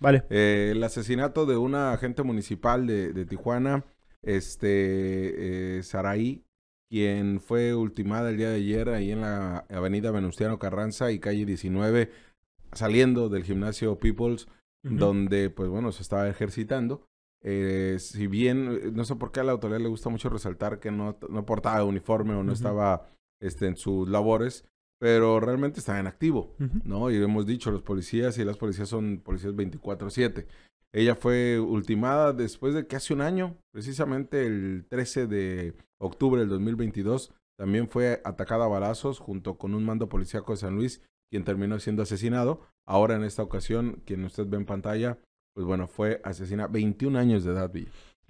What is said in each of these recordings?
Vale. Eh, el asesinato de una agente municipal de, de Tijuana, este, eh, Saraí, quien fue ultimada el día de ayer ahí en la avenida Venustiano Carranza y calle 19, saliendo del gimnasio Peoples, donde, pues bueno, se estaba ejercitando. Eh, si bien, eh, no sé por qué a la autoridad le gusta mucho resaltar que no, no portaba uniforme o no estaba este, en sus labores, pero realmente está en activo, ¿no? Y hemos dicho, los policías y las policías son policías 24/7. Ella fue ultimada después de que hace un año, precisamente el 13 de octubre del 2022, también fue atacada a balazos junto con un mando policíaco de San Luis, quien terminó siendo asesinado. Ahora en esta ocasión, quien usted ve en pantalla, pues bueno, fue asesinada 21 años de edad,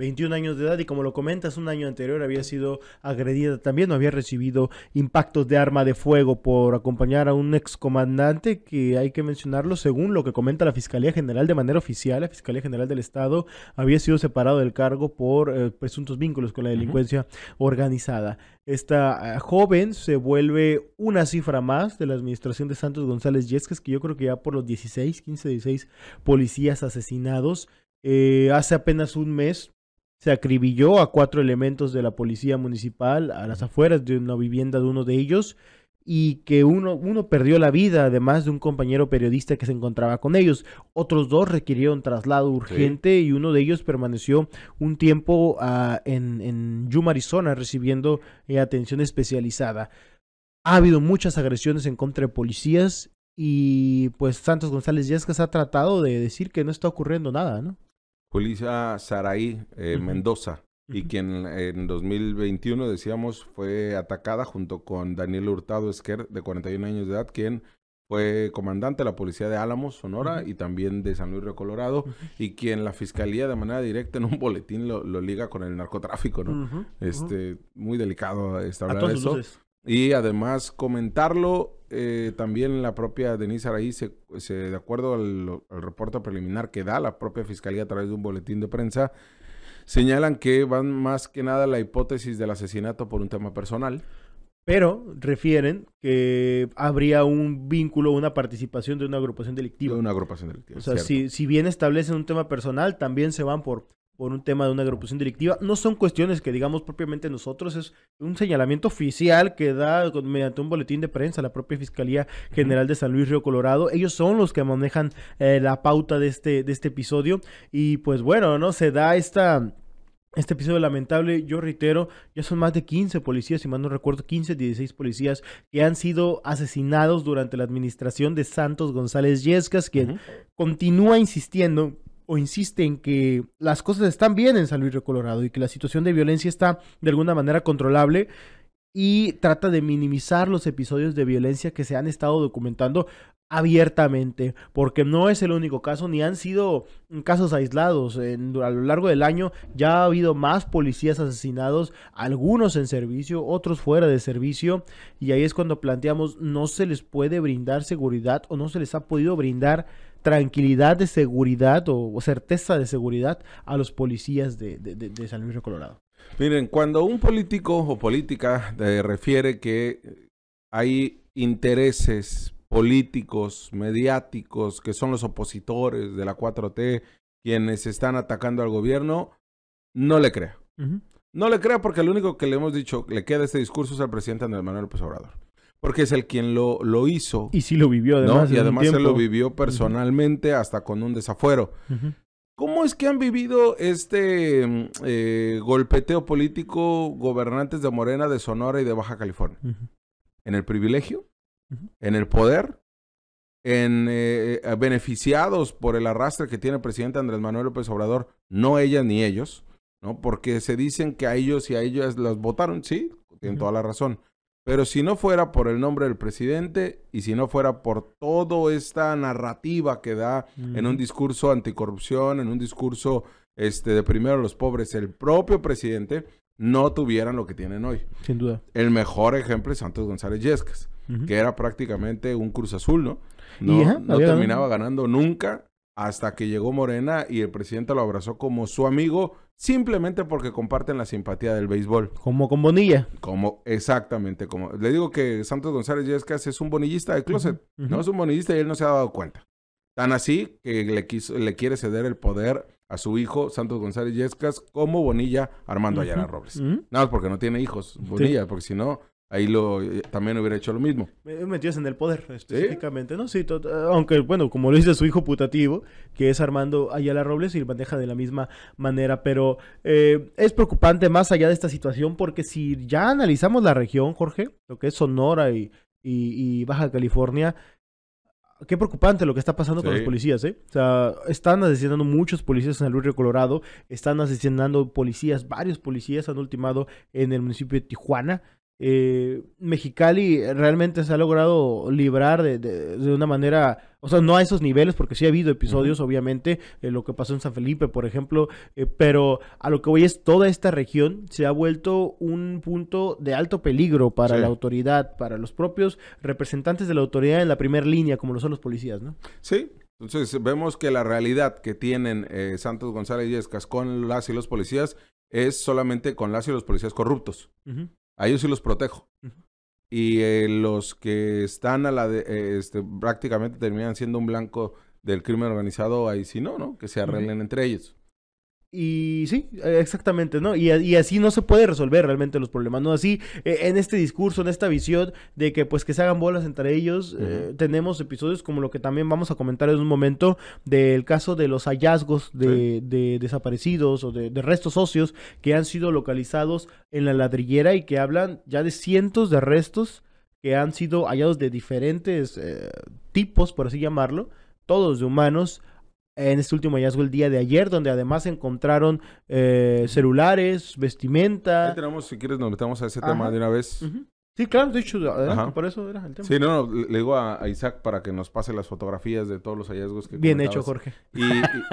21 años de edad y como lo comentas, un año anterior había sido agredida también, había recibido impactos de arma de fuego por acompañar a un excomandante que hay que mencionarlo, según lo que comenta la Fiscalía General de manera oficial, la Fiscalía General del Estado había sido separado del cargo por eh, presuntos vínculos con la delincuencia organizada. Esta eh, joven se vuelve una cifra más de la administración de Santos González Yescas que yo creo que ya por los 16, 15, 16 policías asesinados. Eh, hace apenas un mes se acribilló a cuatro elementos de la policía municipal a las afueras de una vivienda de uno de ellos y que uno, uno perdió la vida, además de un compañero periodista que se encontraba con ellos. Otros dos requirieron traslado urgente y uno de ellos permaneció un tiempo ah, en, en Yuma, Arizona, recibiendo eh, atención especializada. Ha habido muchas agresiones en contra de policías y pues Santos González se ha tratado de decir que no está ocurriendo nada, ¿no? Julisa Saraí eh, Mendoza, y quien en 2021, decíamos, fue atacada junto con Daniel Hurtado Esquer, de 41 años de edad, quien fue comandante de la policía de Álamos, Sonora, y también de San Luis Río Colorado, y quien la fiscalía de manera directa en un boletín lo, liga con el narcotráfico, ¿no? Este, muy delicado de eso. Y además comentarlo eh, también la propia Denise Araí, de acuerdo al, reporte preliminar que da la propia fiscalía a través de un boletín de prensa, señalan que van más que nada la hipótesis del asesinato por un tema personal. Pero refieren que habría un vínculo, una participación de una agrupación delictiva. De una agrupación delictiva. O sea, si, si bien establecen un tema personal, también se van por por un tema de una agrupación directiva No son cuestiones que digamos propiamente nosotros, es un señalamiento oficial que da mediante un boletín de prensa la propia Fiscalía General de San Luis Río Colorado. Ellos son los que manejan eh, la pauta de este, de este episodio y pues bueno, ¿no? Se da esta... Este episodio lamentable, yo reitero, ya son más de 15 policías, si mal no recuerdo, 15, 16 policías que han sido asesinados durante la administración de Santos González Yescas, quien continúa insistiendo o insiste en que las cosas están bien en San Luis Río Colorado y que la situación de violencia está de alguna manera controlable y trata de minimizar los episodios de violencia que se han estado documentando abiertamente, porque no es el único caso, ni han sido casos aislados. En, a lo largo del año ya ha habido más policías asesinados, algunos en servicio, otros fuera de servicio, y ahí es cuando planteamos no se les puede brindar seguridad o no se les ha podido brindar tranquilidad de seguridad o, certeza de seguridad a los policías de, San Luis de Colorado. Miren, cuando un político o política eh, refiere que hay intereses políticos, mediáticos, que son los opositores de la 4T, quienes están atacando al gobierno, no le crea. No le crea porque lo único que le hemos dicho, le queda este discurso es al presidente Andrés Manuel López Obrador. Porque es el quien lo, lo hizo. Y si lo vivió además. Y además se lo vivió personalmente hasta con un desafuero. ¿Cómo es que han vivido este mm, eh, golpeteo político gobernantes de Morena, de Sonora y de Baja California? ¿En el privilegio? ¿En el poder? en eh, beneficiados por el arrastre que tiene el presidente Andrés Manuel López Obrador, no ella ni ellos, ¿no? Porque se dicen que a ellos y a ellas las votaron, sí, tienen toda la razón. Pero si no fuera por el nombre del presidente y si no fuera por toda esta narrativa que da en un discurso anticorrupción, en un discurso este, de primero los pobres, el propio presidente, no tuvieran lo que tienen hoy. Sin duda. El mejor ejemplo es Santos González Yescas, que era prácticamente un Cruz Azul, ¿no? no terminaba ganando nunca hasta que llegó Morena y el presidente lo abrazó como su amigo simplemente porque comparten la simpatía del béisbol. Como con Bonilla. Como, exactamente, como. Le digo que Santos González Yescas es un bonillista de closet, no es un bonillista y él no se ha dado cuenta. Tan así que le, le quiere ceder el poder a su hijo, Santos González Yescas, como Bonilla Armando Ayala Robles. Nada más porque no tiene hijos, Bonilla, porque si no, ahí lo eh, también hubiera hecho lo mismo. Metidos en el poder específicamente, ¿no? Sí, aunque bueno, como lo dice su hijo putativo, que es Armando Ayala Robles y lo maneja de la misma manera, pero eh, es preocupante más allá de esta situación porque si ya analizamos la región, Jorge, lo que es Sonora y, Baja California, qué preocupante lo que está pasando con los policías, ¿eh? O sea, están asesinando muchos policías en el Río Colorado, están asesinando policías, varios policías han ultimado en el municipio de Tijuana eh, Mexicali realmente se ha logrado librar de, de, una manera, o sea, no a esos niveles, porque sí ha habido episodios, obviamente, eh, lo que pasó en San Felipe, por ejemplo, eh, pero a lo que voy es toda esta región se ha vuelto un punto de alto peligro para la autoridad, para los propios representantes de la autoridad en la primera línea, como lo son los policías, ¿no? Sí, entonces vemos que la realidad que tienen eh, Santos González Escas con las y los policías es solamente con las y los policías corruptos. Ahí ellos sí los protejo. Y eh, los que están a la de, eh, este, prácticamente terminan siendo un blanco del crimen organizado, ahí sí no, ¿no? Que se arreglen entre ellos. Y sí, exactamente, ¿no? Y, así no se puede resolver realmente los problemas, ¿no? Así, eh, en este discurso, en esta visión de que pues que se hagan bolas entre ellos, eh, tenemos episodios como lo que también vamos a comentar en un momento del caso de los hallazgos de, desaparecidos o de, restos óseos que han sido localizados en la ladrillera y que hablan ya de cientos de restos que han sido hallados de diferentes eh, tipos, por así llamarlo, todos de humanos, en este último hallazgo el día de ayer, donde además encontraron eh, celulares, vestimenta. Ahí tenemos, si quieres, nos metamos a ese tema de una vez. Sí, claro, dicho, hecho, por eso era el tema. Sí, no, no le digo a, Isaac para que nos pase las fotografías de todos los hallazgos que Bien hecho, Jorge.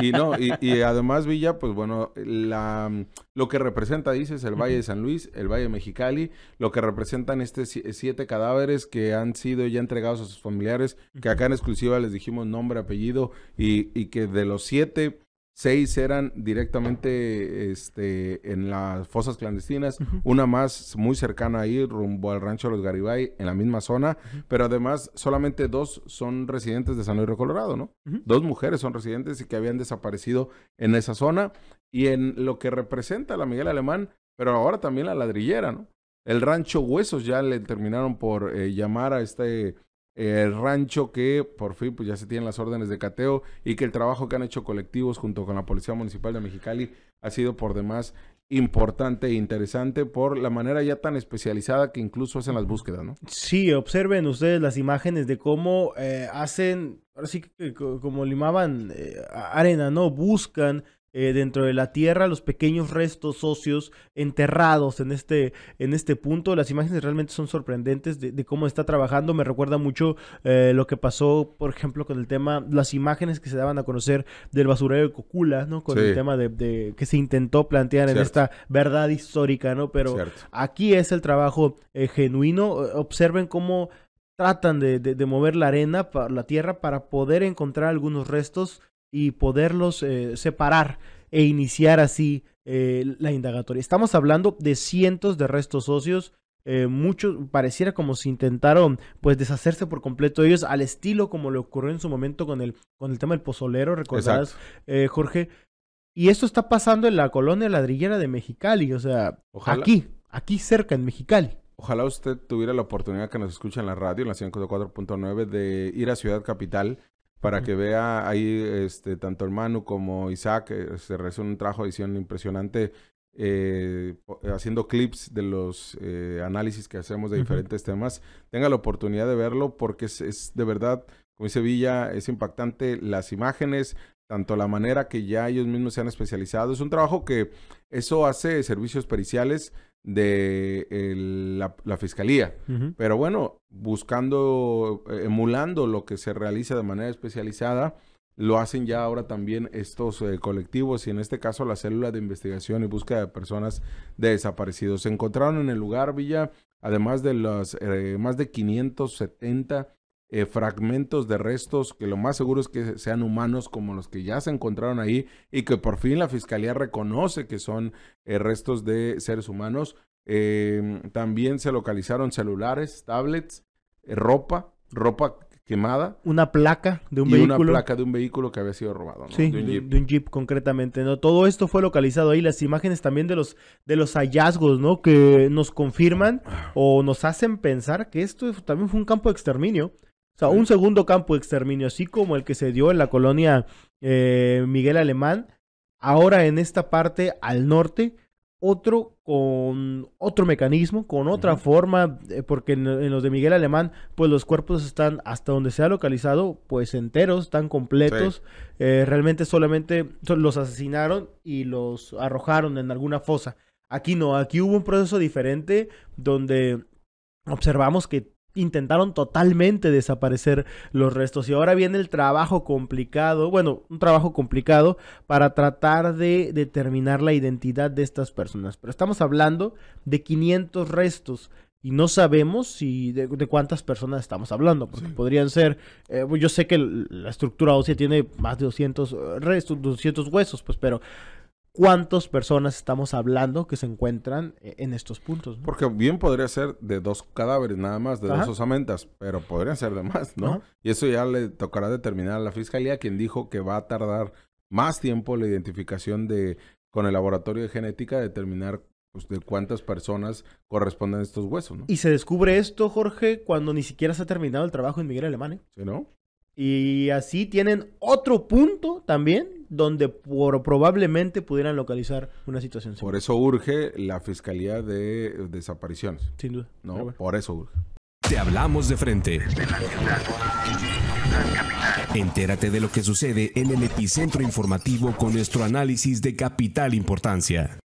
Y, no, y, además Villa, pues bueno, la, lo que representa, dices, el Valle de San Luis, el Valle de Mexicali, lo que representan estos siete cadáveres que han sido ya entregados a sus familiares, que acá en exclusiva les dijimos nombre, apellido, y, y que de los siete seis eran directamente este, en las fosas clandestinas, una más muy cercana ahí, rumbo al rancho de los Garibay, en la misma zona, pero además solamente dos son residentes de San Luis Colorado, ¿no? Dos mujeres son residentes y que habían desaparecido en esa zona y en lo que representa la Miguel Alemán, pero ahora también la ladrillera, ¿no? El rancho Huesos ya le terminaron por eh, llamar a este el rancho que por fin pues ya se tienen las órdenes de cateo y que el trabajo que han hecho colectivos junto con la Policía Municipal de Mexicali ha sido por demás importante e interesante por la manera ya tan especializada que incluso hacen las búsquedas, ¿no? Sí, observen ustedes las imágenes de cómo eh, hacen, ahora sí que como limaban eh, arena, ¿no? Buscan eh, dentro de la tierra los pequeños restos óseos enterrados en este, en este punto. Las imágenes realmente son sorprendentes de, cómo está trabajando. Me recuerda mucho eh, lo que pasó, por ejemplo, con el tema, las imágenes que se daban a conocer del basurero de Cocula, ¿no? Con el tema de, que se intentó plantear en esta verdad histórica, ¿no? Pero aquí es el trabajo eh, genuino. Observen cómo tratan de, de, mover la arena, para la tierra, para poder encontrar algunos restos y poderlos eh, separar e iniciar así eh, la indagatoria. Estamos hablando de cientos de restos socios. Eh, muchos pareciera como si intentaron pues deshacerse por completo de ellos al estilo como le ocurrió en su momento con el con el tema del pozolero recordarás Jorge y esto está pasando en la colonia ladrillera de Mexicali o sea aquí aquí cerca en Mexicali ojalá usted tuviera la oportunidad que nos escucha en la radio, en la 54.9, de ir a Ciudad Capital para que vea ahí este, tanto hermano como Isaac, eh, se realizó un trabajo de edición impresionante eh, eh, haciendo clips de los análisis que hacemos de diferentes temas, tenga la oportunidad de verlo porque es, es, de verdad, como dice Villa, es impactante las imágenes, tanto la manera que ya ellos mismos se han especializado. Es un trabajo que eso hace servicios periciales de la, fiscalía. Pero bueno, buscando, eh, emulando lo que se realiza de manera especializada, lo hacen ya ahora también estos eh, colectivos y en este caso la célula de investigación y búsqueda de personas de desaparecidos. Se encontraron en el lugar Villa, además de las eh, más de 570 eh, fragmentos de restos que lo más seguro es que sean humanos como los que ya se encontraron ahí y que por fin la fiscalía reconoce que son eh, restos de seres humanos. Em, también se localizaron celulares, tablets, eh, ropa, ropa quemada. Una placa de un vehículo. Una placa de un vehículo que había sido robado, Sí, de un, jeep. concretamente, ¿no? Todo esto fue localizado ahí, las imágenes también de los, de los hallazgos, ¿no? Que nos confirman ah. o nos hacen pensar que esto también fue un campo de exterminio. O sea, un segundo campo de exterminio, así como el que se dio en la colonia eh, Miguel Alemán, ahora en esta parte al norte, otro con otro mecanismo, con otra forma, eh, porque en, los de Miguel Alemán, pues los cuerpos están hasta donde se ha localizado, pues enteros, están completos. Eh, realmente solamente los asesinaron y los arrojaron en alguna fosa. Aquí no, aquí hubo un proceso diferente donde observamos que intentaron totalmente desaparecer los restos y ahora viene el trabajo complicado, bueno, un trabajo complicado para tratar de determinar la identidad de estas personas. Pero estamos hablando de 500 restos y no sabemos si de, cuántas personas estamos hablando, porque podrían ser, eh, yo sé que la estructura ósea tiene más de 200 eh, restos, 200 huesos, pues, pero cuántas personas estamos hablando que se encuentran eh, en estos puntos. Porque bien podría ser de dos cadáveres nada más, de dos osamentas, pero podrían ser de más, ¿no? Y eso ya le tocará determinar a la fiscalía, quien dijo que va a tardar más tiempo la identificación de con el laboratorio de genética, determinar pues, de cuántas personas corresponden a estos huesos, ¿no? Y se descubre esto, Jorge, cuando ni siquiera se ha terminado el trabajo en Miguel Alemán, ¿eh? ¿Sí, no? Y así tienen otro punto también donde por, probablemente pudieran localizar una situación Por eso urge la Fiscalía de Desapariciones. Sin duda. No, por eso urge. Te hablamos de frente. Entérate de lo que sucede en el epicentro informativo con nuestro análisis de capital importancia.